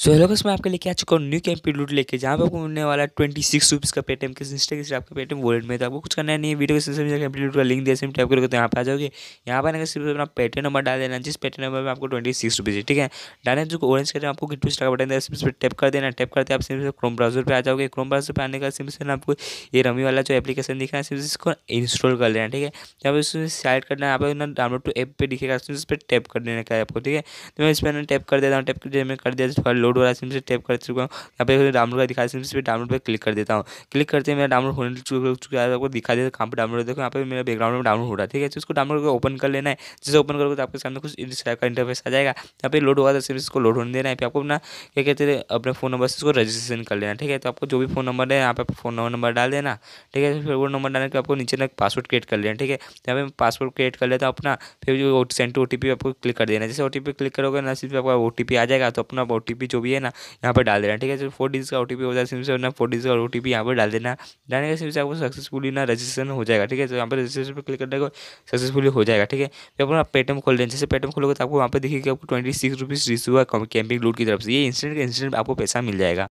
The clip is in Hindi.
सो हेलो गाइस मैं आपके लेके आ चुका हूँ न्यू कैंपी लूट लेके जहाँ पे आपको मिलने वाला ट्वेंटी सिक्स रुपीज़ का पेटीएम किस इंस्टा किस आपका पेटीएम वॉलेट में तो आपको कुछ करना है नहीं वीडियो के सिस्टम कैंपी लूट का लिंक दिया टाइप करके तो यहाँ पे आ जाओगे यहाँ पर आने का सिर्फ अपना पेटीएम नंबर डाल देना जिस पेटीएम नंबर में आपको ट्वेंटी सिक्स रुपीज़ है ठीक है डाले जो ऑरेंज करें आपको किस का बटन सिम सिर्फ टैप कर देना टैप करते आप सिम से क्रोम ब्राउजर पर आ जाओगे क्रोम ब्राउजर पर आने का सिर्फ आपको ये रमी वाला जो एप्लीकेशन दिख रहा है सिम इसको इंस्टॉल कर देना ठीक है जब पर सेलेक्ट साइड करना है आप डाउनलोड टू एप पर दिखेगा उस पर टैप कर देना का आपको ठीक है तो मैं इस पर टैप कर देता हूँ टैप कर दिया कर दिया लोड हो रहा है सिम से टैप कर चुका हूँ यहाँ पे डाउनलोड का दिखा सिम से डाउनलोड पर क्लिक कर देता हूँ क्लिक करते हैं मेरा डाउनलोड होने चुका है आपको दिखा देता है कहाँ पर डाउनलोड देखो यहाँ पर मेरा बैकग्राउंड में डाउनलोड हो रहा है ठीक है उसको तो डाउनलोड करके ओपन कर लेना है जैसे ओपन करोगे तो आपके सामने कुछ इस टाइप का इंटरफेस आ जाएगा यहाँ पर लोड होगा तो सिर्फ इसको लोड होने देना है फिर आपको अपना क्या कहते हैं अपने फ़ोन नंबर से इसको रजिस्ट्रेशन कर लेना ठीक है तो आपको जो भी फ़ोन नंबर है यहाँ पर फ़ोन नंबर डाल देना ठीक है तो फिर वो नंबर डालने के आपको नीचे ना पासवर्ड क्रिएट कर लेना ठीक है तो यहाँ पे पासवर्ड क्रिएट कर लेता हूँ अपना फिर जो सेंड टू ओ आपको क्लिक कर देना जैसे ओ क्लिक करोगे ना सिर्फ आपका ओ आ जाएगा तो अपना ओ जो भी है ना यहाँ पर डाल देना ठीक है फोर डिजिट का ओ होता है सिम से ना फोर डिजिट का ओ टी पी यहाँ पर डाल देना डालने के सिम से आपको सक्सेसफुली ना रजिस्ट्रेशन हो जाएगा ठीक है तो यहाँ पर रजिस्ट्रेशन पर क्लिक करने को सक्सेसफुली हो जाएगा ठीक है फिर अपना पेटम खोल देना जैसे पेटम खोलोगे तो आपको वहाँ पर देखिए कि आपको ट्वेंटी सिक्स रुपीज़ रिसीव हुआ कैंपिंग लूट की तरफ से ये इंस्टेंट इंस्टेंट आपको पैसा मिल जाएगा